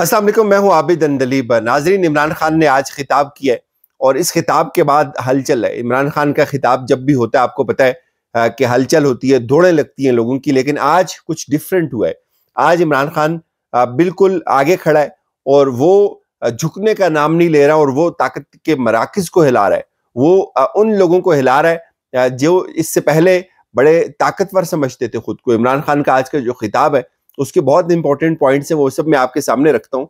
असलम मैं हूँ आबिद अंदलीब नाजरीन इमरान खान ने आज खिताब किया है और इस खिताब के बाद हलचल है इमरान खान का खिताब जब भी होता है आपको पता है कि हलचल होती है दौड़ें लगती हैं लोगों की लेकिन आज कुछ डिफरेंट हुआ है आज इमरान खान बिल्कुल आगे खड़ा है और वो झुकने का नाम नहीं ले रहा और वो ताकत के मराकज को हिला रहा है वो उन लोगों को हिला रहा है जो इससे पहले बड़े ताकतवर समझते थे खुद को इमरान खान का आज का जो खिताब है उसके बहुत इंपॉर्टेंट पॉइंट्स हैं वो सब मैं आपके सामने रखता हूँ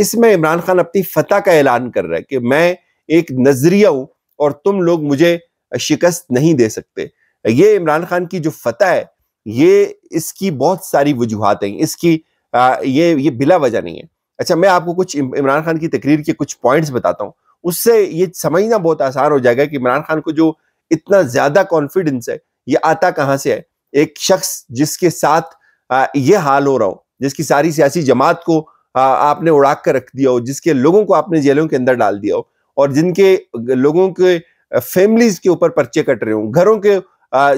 इसमें इमरान खान अपनी फतह का ऐलान कर रहा है कि मैं एक नजरिया हूँ और तुम लोग मुझे शिकस्त नहीं दे सकते ये इमरान खान की जो फतह है ये इसकी बहुत सारी वजूहत हैं इसकी आ, ये ये बिला वजह नहीं है अच्छा मैं आपको कुछ इमरान खान की तकरीर के कुछ पॉइंट्स बताता हूँ उससे ये समझना बहुत आसान हो जाएगा कि इमरान खान को जो इतना ज्यादा कॉन्फिडेंस है ये आता कहाँ से है एक शख्स जिसके साथ ये हाल हो रहा हो जिसकी सारी सियासी जमात को आपने उड़ा कर रख दिया हो जिसके लोगों को आपने जेलों के अंदर डाल दिया हो और जिनके लोगों के फैमिलीज के ऊपर पर्चे कट रहे हो घरों के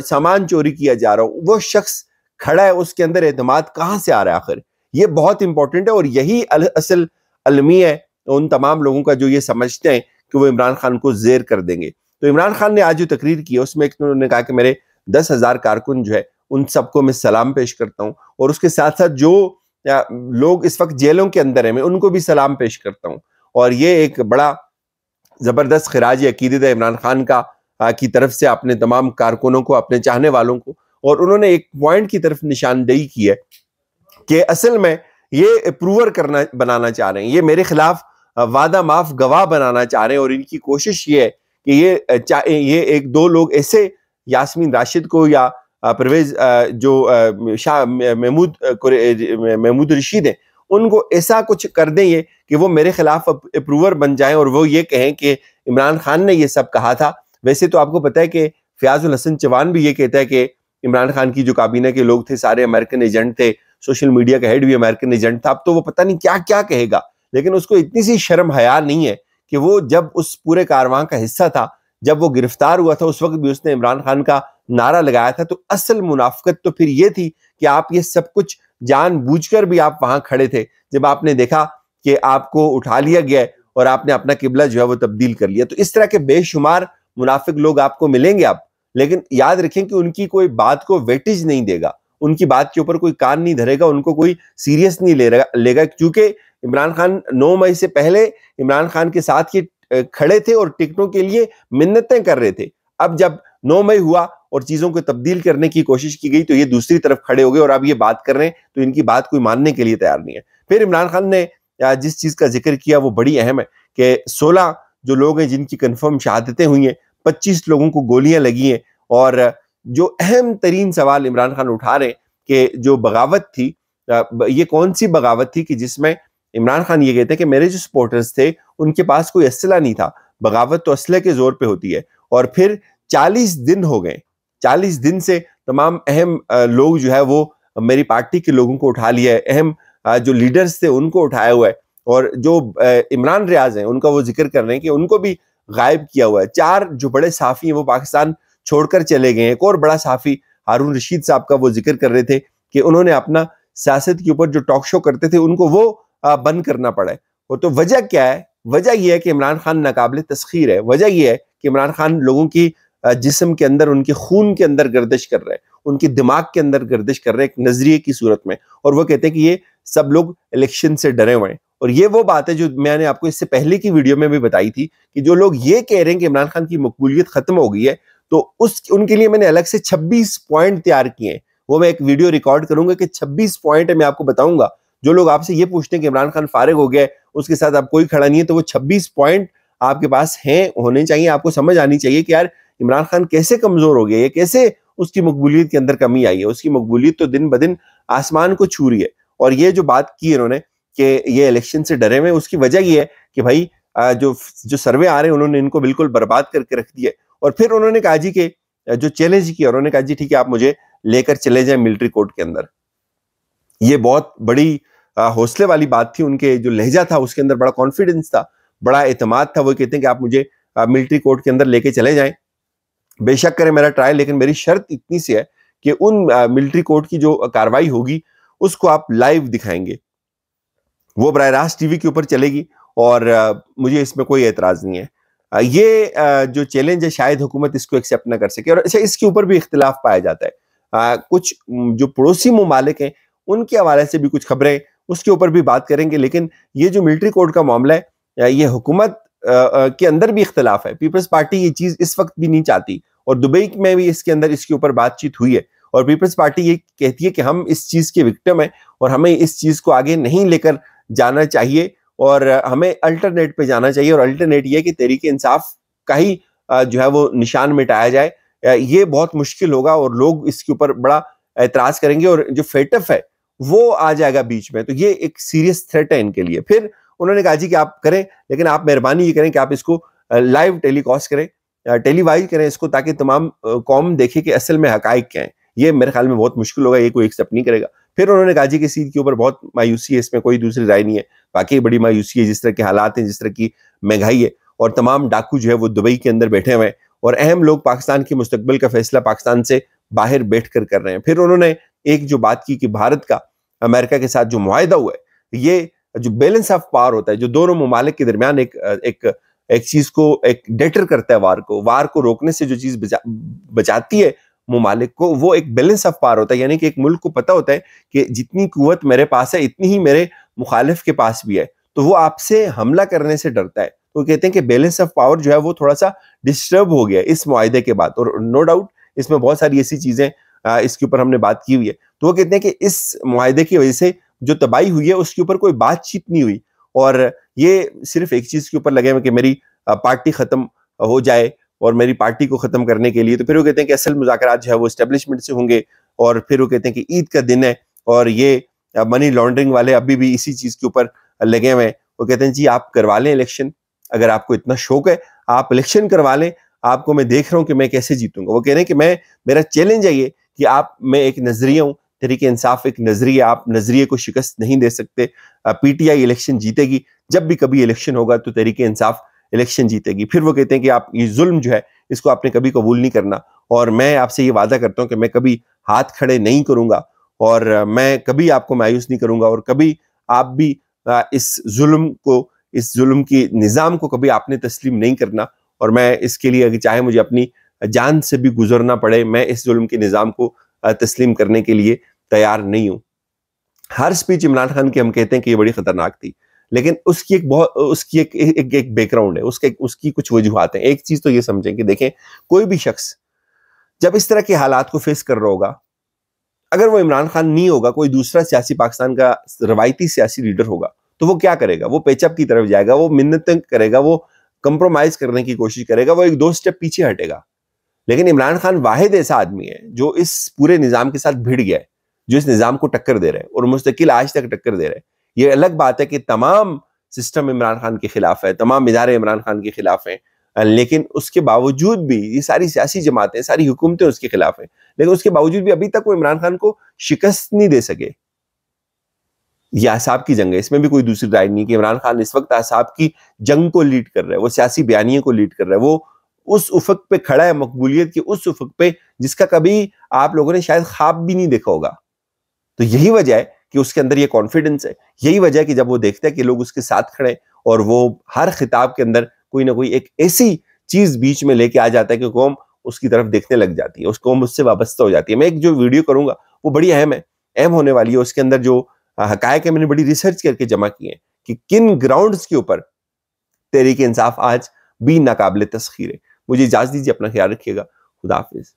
सामान चोरी किया जा रहा हो वो शख्स खड़ा है उसके अंदर एतमाद कहाँ से आ रहा है आखिर ये बहुत इंपॉर्टेंट है और यही अल, असल अलमी है उन तमाम लोगों का जो ये समझते हैं कि वो इमरान खान को जेर कर देंगे तो इमरान खान ने आज जो तकरीर की है उसमें एक तो उन्होंने कहा कि मेरे दस हजार कारकुन जो है उन सबको मैं सलाम पेश करता हूँ और उसके साथ साथ जो लोग इस वक्त जेलों के अंदर हैं मैं उनको भी सलाम पेश करता हूँ और ये एक बड़ा ज़बरदस्त खराज अकीदत इमरान खान का आ, की तरफ से अपने तमाम कारकुनों को अपने चाहने वालों को और उन्होंने एक पॉइंट की तरफ निशानदेही की है कि असल में ये अप्रूवर करना बनाना चाह रहे हैं ये मेरे खिलाफ वादा माफ गवाह बनाना चाह रहे हैं और इनकी कोशिश ये है कि ये ये एक दो लोग ऐसे यासमीन राशिद को या परवेज जो शाह महमूद महमूद रशीद हैं उनको ऐसा कुछ कर दें ये कि वो मेरे खिलाफ अप्रूवर बन जाएं और वो ये कहें कि इमरान खान ने ये सब कहा था वैसे तो आपको पता है कि फयाजुल हसन चौहान भी ये कहता है कि इमरान खान की जो काबीना के लोग थे सारे अमेरिकन एजेंट थे सोशल मीडिया का हेड भी अमेरिकन एजेंट था अब तो वो पता नहीं क्या क्या कहेगा लेकिन उसको इतनी सी शर्म हया नहीं है कि वो जब उस पूरे कारवां का हिस्सा था जब वो गिरफ्तार हुआ था उस वक्त भी उसने इमरान खान का नारा लगाया था तो असल मुनाफ्त तो फिर ये थी कि आप ये सब कुछ जानबूझकर भी आप वहां खड़े थे जब आपने देखा कि आपको उठा लिया गया और आपने अपना किबला जो है वो तब्दील कर लिया तो इस तरह के बेशुमार मुनाफिक लोग आपको मिलेंगे आप लेकिन याद रखें कि उनकी कोई बात को वेटिज नहीं देगा उनकी बात के ऊपर कोई कान नहीं धरेगा उनको कोई सीरियस नहीं ले लेगा क्योंकि इमरान खान नौ मई से पहले इमरान खान के साथ ये खड़े थे और टिकटों के लिए मिन्नतें कर रहे थे अब जब नौ मई हुआ और चीजों को तब्दील करने की कोशिश की गई तो ये दूसरी तरफ खड़े हो गए और आप ये बात कर रहे हैं तो इनकी बात कोई मानने के लिए तैयार नहीं है फिर इमरान खान ने जिस चीज का जिक्र किया वो बड़ी अहम है कि सोलह जो लोग हैं जिनकी कन्फर्म शहादतें हुई हैं पच्चीस लोगों को गोलियां लगी हैं और जो अहम तरीन सवाल इमरान खान उठा रहे हैं कि जो बगावत थी ये कौन सी बगावत थी कि जिसमें इमरान खान ये कहते हैं कि मेरे जो सपोर्टर्स थे उनके पास कोई असला नहीं था बगावत तो असले के जोर पे होती है और फिर 40 दिन हो गए चालीस दिन से तमाम अहम लोग जो है वो मेरी पार्टी के लोगों को उठा लिया है अहम जो लीडर्स थे उनको उठाया हुआ है और जो इमरान रियाज हैं उनका वो जिक्र कर रहे हैं कि उनको भी गायब किया हुआ है चार जो बड़े साफ़ी हैं वो पाकिस्तान छोड़कर चले गए हैं एक और बड़ा साफ़ी हारून रशीद साहब का वो जिक्र कर रहे थे कि उन्होंने अपना सियासत के ऊपर जो टॉक शो करते थे उनको वो बंद करना पड़ा है और तो वजह क्या है वजह यह है कि इमरान खान नाकबले तस्खीर है वजह यह है कि इमरान खान लोगों की जिसम के अंदर उनके खून के अंदर गर्दिश कर रहे हैं उनके दिमाग के अंदर गर्दिश कर रहे हैं एक नज़रिए की सूरत में और वो कहते हैं कि ये सब लोग इलेक्शन से डरे हुए हैं और ये वो बात है जो मैंने आपको इससे पहले की वीडियो में भी बताई थी कि जो लोग ये कह रहे हैं कि इमरान खान की मकबूलियत खत्म हो गई है तो उस उनके लिए मैंने अलग से छब्बीस पॉइंट तैयार किए हैं वो मैं एक वीडियो रिकॉर्ड करूंगा कि छब्बीस पॉइंट मैं आपको बताऊंगा जो लोग आपसे ये पूछते हैं कि इमरान खान फारिग हो गया है उसके साथ आप कोई खड़ा नहीं है तो वो छब्बीस पॉइंट आपके पास हैं होने चाहिए आपको समझ आनी चाहिए कि यार इमरान खान कैसे कमजोर हो गए ये कैसे उसकी मकबूलियत के अंदर कमी आई है उसकी मकबूलियत तो दिन ब दिन आसमान को छू रही है और ये जो बात की इन्होंने कि ये इलेक्शन से डरे हुए उसकी वजह ये है कि भाई जो जो सर्वे आ रहे हैं उन्होंने इनको बिल्कुल बर्बाद करके रख दिया और फिर उन्होंने कहा जी के जो चैलेंज किया उन्होंने कहा जी ठीक है आप मुझे लेकर चले जाए मिलिट्री कोर्ट के अंदर ये बहुत बड़ी हौसले वाली बात थी उनके जो लहजा था उसके अंदर बड़ा कॉन्फिडेंस था बड़ा एतमाद था वो कहते हैं कि आप मुझे मिलिट्री कोर्ट के अंदर लेके चले जाएं बेशक करें मेरा ट्रायल लेकिन मेरी शर्त इतनी सी है कि उन मिलिट्री कोर्ट की जो कार्रवाई होगी उसको आप लाइव दिखाएंगे वो बर रास्त टीवी के ऊपर चलेगी और मुझे इसमें कोई एतराज़ नहीं है ये जो चैलेंज है शायद हुकूमत इसको एक्सेप्ट ना कर सके और अच्छा इसके ऊपर भी इख्तलाफ पाया जाता है कुछ जो पड़ोसी ममालिक हैं उनके हवाले से भी कुछ खबरें उसके ऊपर भी बात करेंगे लेकिन ये जो मिलिट्री कोर्ट का मामला है ये हुकूमत के अंदर भी इख्तलाफ है पीपल्स पार्टी ये चीज़ इस वक्त भी नहीं चाहती और दुबई में भी इसके अंदर इसके ऊपर बातचीत हुई है और पीपल्स पार्टी ये कहती है कि हम इस चीज़ के विक्टम हैं और हमें इस चीज़ को आगे नहीं लेकर जाना चाहिए और हमें अल्टरनेट पे जाना चाहिए और अल्टरनेट ये कि तरीके इंसाफ का ही जो है वो निशान मिटाया जाए ये बहुत मुश्किल होगा और लोग इसके ऊपर बड़ा एतराज करेंगे और जो फेटफ है वो आ जाएगा बीच में तो ये एक सीरियस थ्रेट है इनके लिए फिर उन्होंने कहा जी कि आप करें लेकिन आप मेहरबानी ये करें कि आप इसको लाइव टेलीकास्ट करें टेलीवाइज करें इसको ताकि तमाम कौम देखे कि असल में हक क्या है ये मेरे ख्याल में बहुत मुश्किल होगा ये कोई एक्सेप्ट नहीं करेगा फिर उन्होंने गाजी के सीट के ऊपर बहुत मायूसी है इसमें कोई दूसरी राय नहीं है बाकी बड़ी मायूसी है जिस तरह के हालात हैं जिस तरह की महंगाई है और तमाम डाकू जो है वो दुबई के अंदर बैठे हुए हैं और अहम लोग पाकिस्तान के मुस्तबिल का फैसला पाकिस्तान से बाहर बैठ कर कर रहे हैं फिर उन्होंने एक जो बात की कि भारत का अमेरिका के साथ जो माहदा हुआ है ये जो बैलेंस ऑफ पावर होता है जो दोनों ममालिक के दरमियान एक एक एक चीज को एक डेटर करता है वार को वार को रोकने से जो चीज बचा, बचाती है ममालिक को वो एक बैलेंस ऑफ पावर होता है यानी कि एक मुल्क को पता होता है कि जितनी कुत मेरे पास है इतनी ही मेरे मुखालिफ के पास भी है तो वो आपसे हमला करने से डरता है तो कहते हैं कि बैलेंस ऑफ पावर जो है वो थोड़ा सा डिस्टर्ब हो गया इस माहे के बाद और नो डाउट इसमें बहुत सारी ऐसी चीजें इसके ऊपर हमने बात की हुई है तो वो कहते हैं कि इस माहे की वजह से जो तबाही हुई है उसके ऊपर कोई बातचीत नहीं हुई और ये सिर्फ एक चीज के ऊपर लगे कि मेरी पार्टी खत्म हो जाए और मेरी पार्टी को खत्म करने के लिए तो फिर वो कहते हैं कि असल मुजाकर जो है वो स्टेब्लिशमेंट से होंगे और फिर वो कहते हैं कि ईद का दिन है और ये मनी लॉन्ड्रिंग वाले अभी भी इसी चीज के ऊपर लगे हुए हैं वो कहते हैं जी आप करवा लें इलेक्शन अगर आपको इतना शौक है आप इलेक्शन करवा लें आपको मैं देख रहा हूँ कि मैं कैसे जीतूंगा वो कह रहे हैं कि मैं मेरा चैलेंज है ये कि आप मैं एक नजरिया हूँ तरीके इंसाफ एक नजरिया आप नजरिए को शिकस्त नहीं दे सकते पीटीआई इलेक्शन जीतेगी जब भी कभी इलेक्शन होगा तो तरीके इंसाफ इलेक्शन जीतेगी फिर वो कहते हैं कि आप ये जुल्म जो है इसको आपने कभी कबूल नहीं करना और मैं आपसे ये वादा करता हूँ कि मैं कभी हाथ खड़े नहीं करूँगा और मैं कभी आपको मायूस नहीं करूँगा और कभी आप भी इस जुल्म को इस जुल्म के निज़ाम को कभी आपने तस्लीम नहीं करना और मैं इसके लिए अगर चाहे मुझे अपनी जान से भी गुजरना पड़े मैं इस जुल्म के निज़ाम को तस्लीम करने के लिए तैयार नहीं हूं हर स्पीच इमरान खान की हम कहते हैं कि ये बड़ी खतरनाक थी लेकिन उसकी एक बहुत उसकी एक एक, एक बैकग्राउंड है उसके उसकी कुछ वजूहत हैं एक चीज़ तो ये समझें कि देखें कोई भी शख्स जब इस तरह के हालात को फेस कर रहा होगा अगर वो इमरान खान नहीं होगा कोई दूसरा सियासी पाकिस्तान का रवायती सियासी लीडर होगा तो वो क्या करेगा वो पेचअप की तरफ जाएगा वो मिन्नत करेगा वो कंप्रोमाइज करने की कोशिश करेगा वो एक दो स्टेप पीछे हटेगा लेकिन इमरान खान वाहिद ऐसा आदमी है जो इस पूरे निज़ाम के साथ भिड़ गया है जो इस निज़ाम को टक्कर दे रहे हैं और मुस्तकिल आज तक टक्कर दे रहे हैं ये अलग बात है कि तमाम सिस्टम इमरान खान के खिलाफ है तमाम इदारे इमरान खान के खिलाफ हैं लेकिन उसके बावजूद भी ये सारी सियासी जमातें सारी हुकूमतें उसके खिलाफ हैं लेकिन उसके बावजूद भी अभी तक वो इमरान खान को शिकस्त नहीं दे सके ये आसाब की जंग है इसमें भी कोई दूसरी राय नहीं कि इमरान खान इस वक्त आसाब की जंग को लीड कर रहा है वो सियासी बयानियों को लीड कर रहा है वो उस उफक पे खड़ा है मकबूलियत के उस उफक पे जिसका कभी आप लोगों ने शायद ख्वाब भी नहीं देखा होगा तो यही वजह है कि उसके अंदर ये कॉन्फिडेंस है यही वजह है कि जब वो देखता है कि लोग उसके साथ खड़े और वो हर खिताब के अंदर कोई ना कोई एक ऐसी चीज बीच में लेके आ जाता है कि कौम उसकी तरफ देखने लग जाती है उस कौम उससे वाबस्ता तो हो जाती है मैं एक जो वीडियो करूंगा वो बड़ी अहम है अहम होने वाली है उसके अंदर जो हकायक है मैंने बड़ी रिसर्च करके जमा की है कि किन ग्राउंड्स के ऊपर तहरीक इंसाफ आज भी नाकाबले तस्खीर है मुझे इजाज़ दीजिए अपना ख्याल रखिएगा खुदाफिज़